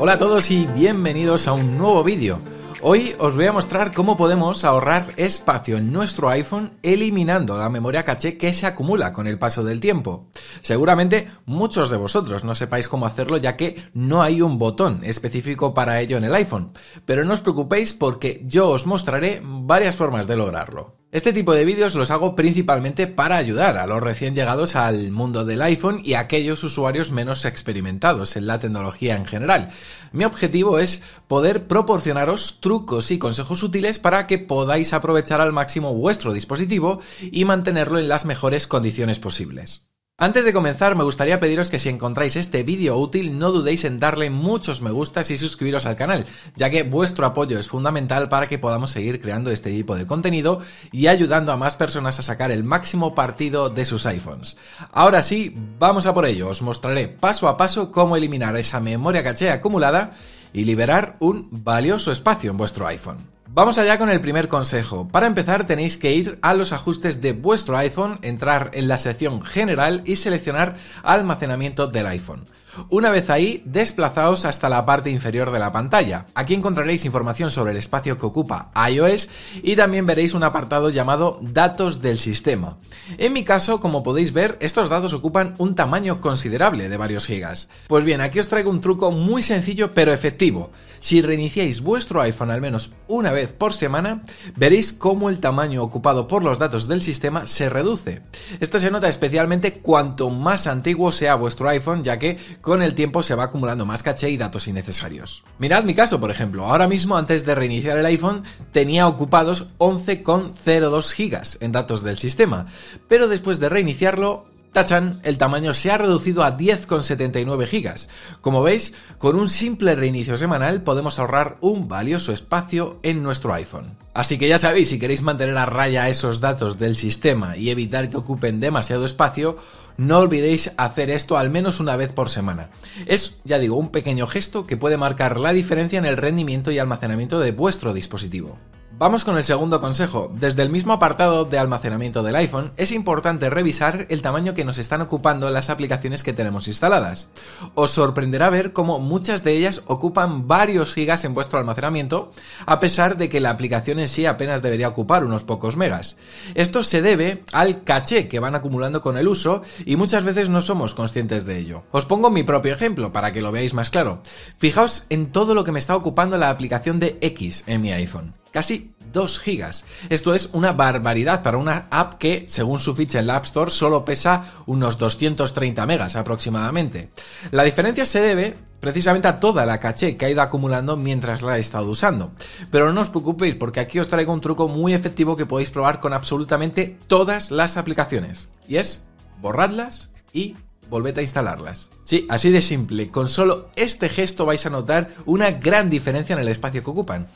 Hola a todos y bienvenidos a un nuevo vídeo. Hoy os voy a mostrar cómo podemos ahorrar espacio en nuestro iPhone eliminando la memoria caché que se acumula con el paso del tiempo. Seguramente muchos de vosotros no sepáis cómo hacerlo ya que no hay un botón específico para ello en el iPhone, pero no os preocupéis porque yo os mostraré varias formas de lograrlo. Este tipo de vídeos los hago principalmente para ayudar a los recién llegados al mundo del iPhone y a aquellos usuarios menos experimentados en la tecnología en general. Mi objetivo es poder proporcionaros trucos y consejos útiles para que podáis aprovechar al máximo vuestro dispositivo y mantenerlo en las mejores condiciones posibles. Antes de comenzar me gustaría pediros que si encontráis este vídeo útil no dudéis en darle muchos me gustas y suscribiros al canal, ya que vuestro apoyo es fundamental para que podamos seguir creando este tipo de contenido y ayudando a más personas a sacar el máximo partido de sus iPhones. Ahora sí, vamos a por ello, os mostraré paso a paso cómo eliminar esa memoria caché acumulada y liberar un valioso espacio en vuestro iPhone. Vamos allá con el primer consejo. Para empezar tenéis que ir a los ajustes de vuestro iPhone, entrar en la sección general y seleccionar almacenamiento del iPhone. Una vez ahí, desplazaos hasta la parte inferior de la pantalla. Aquí encontraréis información sobre el espacio que ocupa iOS y también veréis un apartado llamado Datos del sistema. En mi caso, como podéis ver, estos datos ocupan un tamaño considerable de varios gigas. Pues bien, aquí os traigo un truco muy sencillo pero efectivo. Si reiniciáis vuestro iPhone al menos una vez por semana, veréis cómo el tamaño ocupado por los datos del sistema se reduce. Esto se nota especialmente cuanto más antiguo sea vuestro iPhone, ya que con el tiempo se va acumulando más caché y datos innecesarios. Mirad mi caso, por ejemplo. Ahora mismo, antes de reiniciar el iPhone, tenía ocupados 11,02 GB en datos del sistema, pero después de reiniciarlo, Tachan, el tamaño se ha reducido a 10,79 gigas. Como veis, con un simple reinicio semanal podemos ahorrar un valioso espacio en nuestro iPhone. Así que ya sabéis, si queréis mantener a raya esos datos del sistema y evitar que ocupen demasiado espacio, no olvidéis hacer esto al menos una vez por semana. Es, ya digo, un pequeño gesto que puede marcar la diferencia en el rendimiento y almacenamiento de vuestro dispositivo. Vamos con el segundo consejo. Desde el mismo apartado de almacenamiento del iPhone, es importante revisar el tamaño que nos están ocupando las aplicaciones que tenemos instaladas. Os sorprenderá ver cómo muchas de ellas ocupan varios gigas en vuestro almacenamiento, a pesar de que la aplicación en sí apenas debería ocupar unos pocos megas. Esto se debe al caché que van acumulando con el uso y muchas veces no somos conscientes de ello. Os pongo mi propio ejemplo para que lo veáis más claro. Fijaos en todo lo que me está ocupando la aplicación de X en mi iPhone casi 2 gigas. Esto es una barbaridad para una app que, según su ficha en la App Store, solo pesa unos 230 megas aproximadamente. La diferencia se debe precisamente a toda la caché que ha ido acumulando mientras la he estado usando. Pero no os preocupéis porque aquí os traigo un truco muy efectivo que podéis probar con absolutamente todas las aplicaciones. Y es borradlas y volved a instalarlas. Sí, así de simple, con solo este gesto vais a notar una gran diferencia en el espacio que ocupan.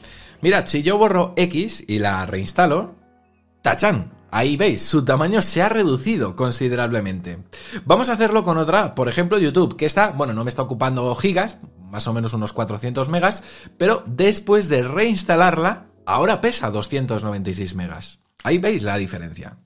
Mirad, si yo borro X y la reinstalo, tachan, Ahí veis, su tamaño se ha reducido considerablemente. Vamos a hacerlo con otra, por ejemplo YouTube, que está, bueno, no me está ocupando gigas, más o menos unos 400 megas, pero después de reinstalarla, ahora pesa 296 megas. Ahí veis la diferencia.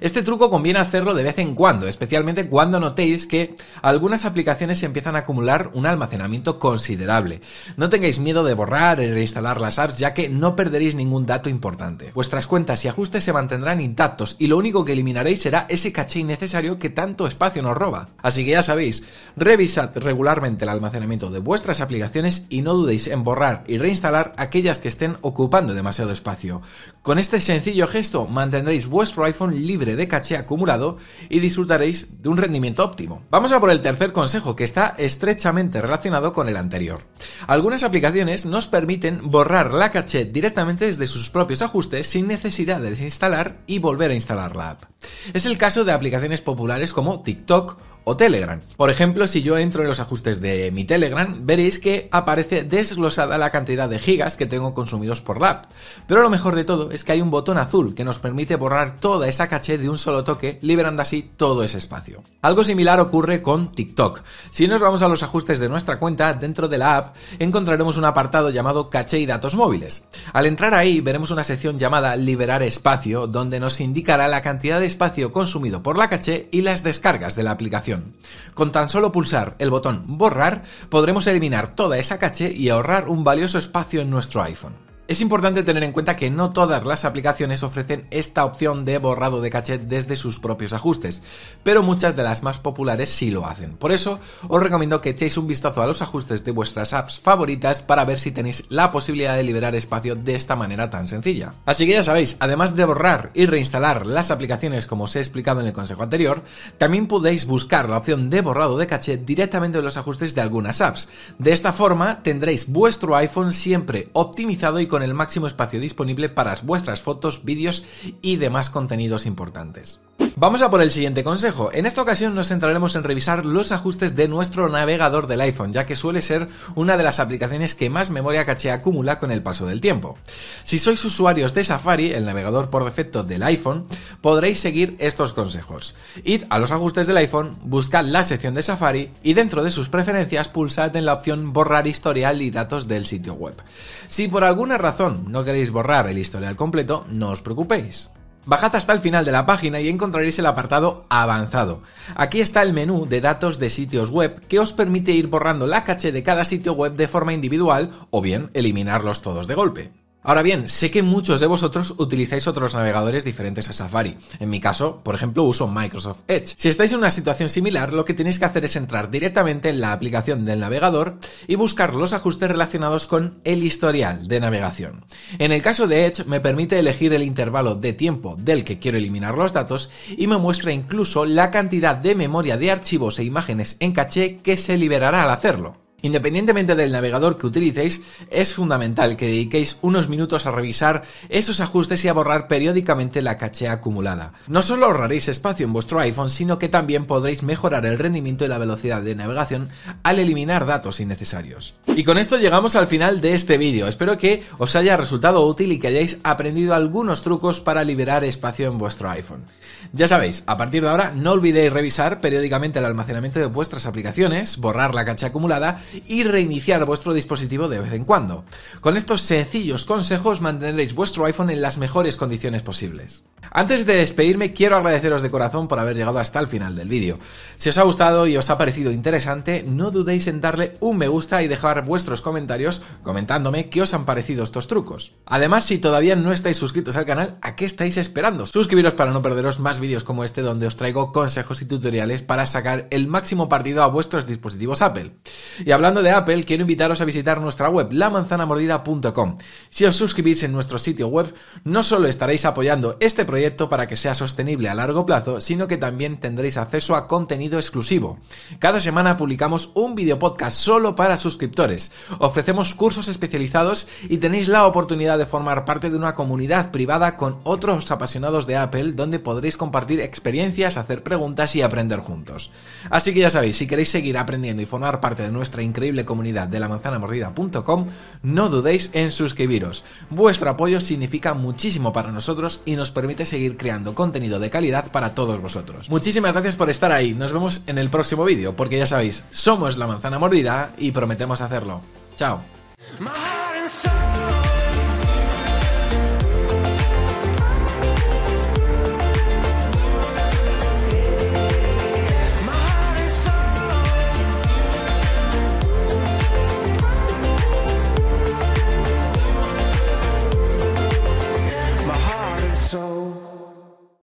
Este truco conviene hacerlo de vez en cuando, especialmente cuando notéis que algunas aplicaciones empiezan a acumular un almacenamiento considerable. No tengáis miedo de borrar e reinstalar las apps ya que no perderéis ningún dato importante. Vuestras cuentas y ajustes se mantendrán intactos y lo único que eliminaréis será ese caché innecesario que tanto espacio nos roba. Así que ya sabéis, revisad regularmente el almacenamiento de vuestras aplicaciones y no dudéis en borrar y reinstalar aquellas que estén ocupando demasiado espacio. Con este sencillo gesto mantendréis vuestro iPhone libre de caché acumulado y disfrutaréis de un rendimiento óptimo. Vamos a por el tercer consejo que está estrechamente relacionado con el anterior. Algunas aplicaciones nos permiten borrar la caché directamente desde sus propios ajustes sin necesidad de desinstalar y volver a instalar la app. Es el caso de aplicaciones populares como TikTok o Telegram. Por ejemplo, si yo entro en los ajustes de mi Telegram, veréis que aparece desglosada la cantidad de gigas que tengo consumidos por la app. Pero lo mejor de todo es que hay un botón azul que nos permite borrar toda esa caché de un solo toque, liberando así todo ese espacio. Algo similar ocurre con TikTok. Si nos vamos a los ajustes de nuestra cuenta, dentro de la app encontraremos un apartado llamado Caché y datos móviles. Al entrar ahí veremos una sección llamada Liberar espacio, donde nos indicará la cantidad de espacio consumido por la caché y las descargas de la aplicación. Con tan solo pulsar el botón Borrar, podremos eliminar toda esa caché y ahorrar un valioso espacio en nuestro iPhone. Es importante tener en cuenta que no todas las aplicaciones ofrecen esta opción de borrado de caché desde sus propios ajustes, pero muchas de las más populares sí lo hacen. Por eso, os recomiendo que echéis un vistazo a los ajustes de vuestras apps favoritas para ver si tenéis la posibilidad de liberar espacio de esta manera tan sencilla. Así que ya sabéis, además de borrar y reinstalar las aplicaciones como os he explicado en el consejo anterior, también podéis buscar la opción de borrado de caché directamente en los ajustes de algunas apps. De esta forma, tendréis vuestro iPhone siempre optimizado y con el máximo espacio disponible para vuestras fotos, vídeos y demás contenidos importantes. Vamos a por el siguiente consejo. En esta ocasión nos centraremos en revisar los ajustes de nuestro navegador del iPhone, ya que suele ser una de las aplicaciones que más memoria caché acumula con el paso del tiempo. Si sois usuarios de Safari, el navegador por defecto del iPhone, podréis seguir estos consejos. Id a los ajustes del iPhone, buscad la sección de Safari y dentro de sus preferencias pulsad en la opción borrar historial y datos del sitio web. Si por alguna razón no queréis borrar el historial completo, no os preocupéis. Bajad hasta el final de la página y encontraréis el apartado Avanzado. Aquí está el menú de datos de sitios web que os permite ir borrando la caché de cada sitio web de forma individual o bien eliminarlos todos de golpe. Ahora bien, sé que muchos de vosotros utilizáis otros navegadores diferentes a Safari. En mi caso, por ejemplo, uso Microsoft Edge. Si estáis en una situación similar, lo que tenéis que hacer es entrar directamente en la aplicación del navegador y buscar los ajustes relacionados con el historial de navegación. En el caso de Edge, me permite elegir el intervalo de tiempo del que quiero eliminar los datos y me muestra incluso la cantidad de memoria de archivos e imágenes en caché que se liberará al hacerlo. Independientemente del navegador que utilicéis, es fundamental que dediquéis unos minutos a revisar esos ajustes y a borrar periódicamente la caché acumulada. No solo ahorraréis espacio en vuestro iPhone, sino que también podréis mejorar el rendimiento y la velocidad de navegación al eliminar datos innecesarios. Y con esto llegamos al final de este vídeo. Espero que os haya resultado útil y que hayáis aprendido algunos trucos para liberar espacio en vuestro iPhone. Ya sabéis, a partir de ahora no olvidéis revisar periódicamente el almacenamiento de vuestras aplicaciones, borrar la caché acumulada y reiniciar vuestro dispositivo de vez en cuando. Con estos sencillos consejos mantendréis vuestro iPhone en las mejores condiciones posibles. Antes de despedirme, quiero agradeceros de corazón por haber llegado hasta el final del vídeo. Si os ha gustado y os ha parecido interesante, no dudéis en darle un me gusta y dejar vuestros comentarios comentándome qué os han parecido estos trucos. Además, si todavía no estáis suscritos al canal, ¿a qué estáis esperando? Suscribiros para no perderos más vídeos como este donde os traigo consejos y tutoriales para sacar el máximo partido a vuestros dispositivos Apple. Y hablando de Apple, quiero invitaros a visitar nuestra web, lamanzanamordida.com. Si os suscribís en nuestro sitio web, no solo estaréis apoyando este proyecto para que sea sostenible a largo plazo, sino que también tendréis acceso a contenido exclusivo. Cada semana publicamos un video podcast solo para suscriptores Ofrecemos cursos especializados y tenéis la oportunidad de formar parte de una comunidad privada con otros apasionados de Apple donde podréis compartir experiencias, hacer preguntas y aprender juntos. Así que ya sabéis, si queréis seguir aprendiendo y formar parte de nuestra increíble comunidad de la manzana mordida.com no dudéis en suscribiros. Vuestro apoyo significa muchísimo para nosotros y nos permite seguir creando contenido de calidad para todos vosotros. Muchísimas gracias por estar ahí. Nos vemos en el próximo vídeo, porque ya sabéis, somos la manzana mordida y prometemos hacer Chao.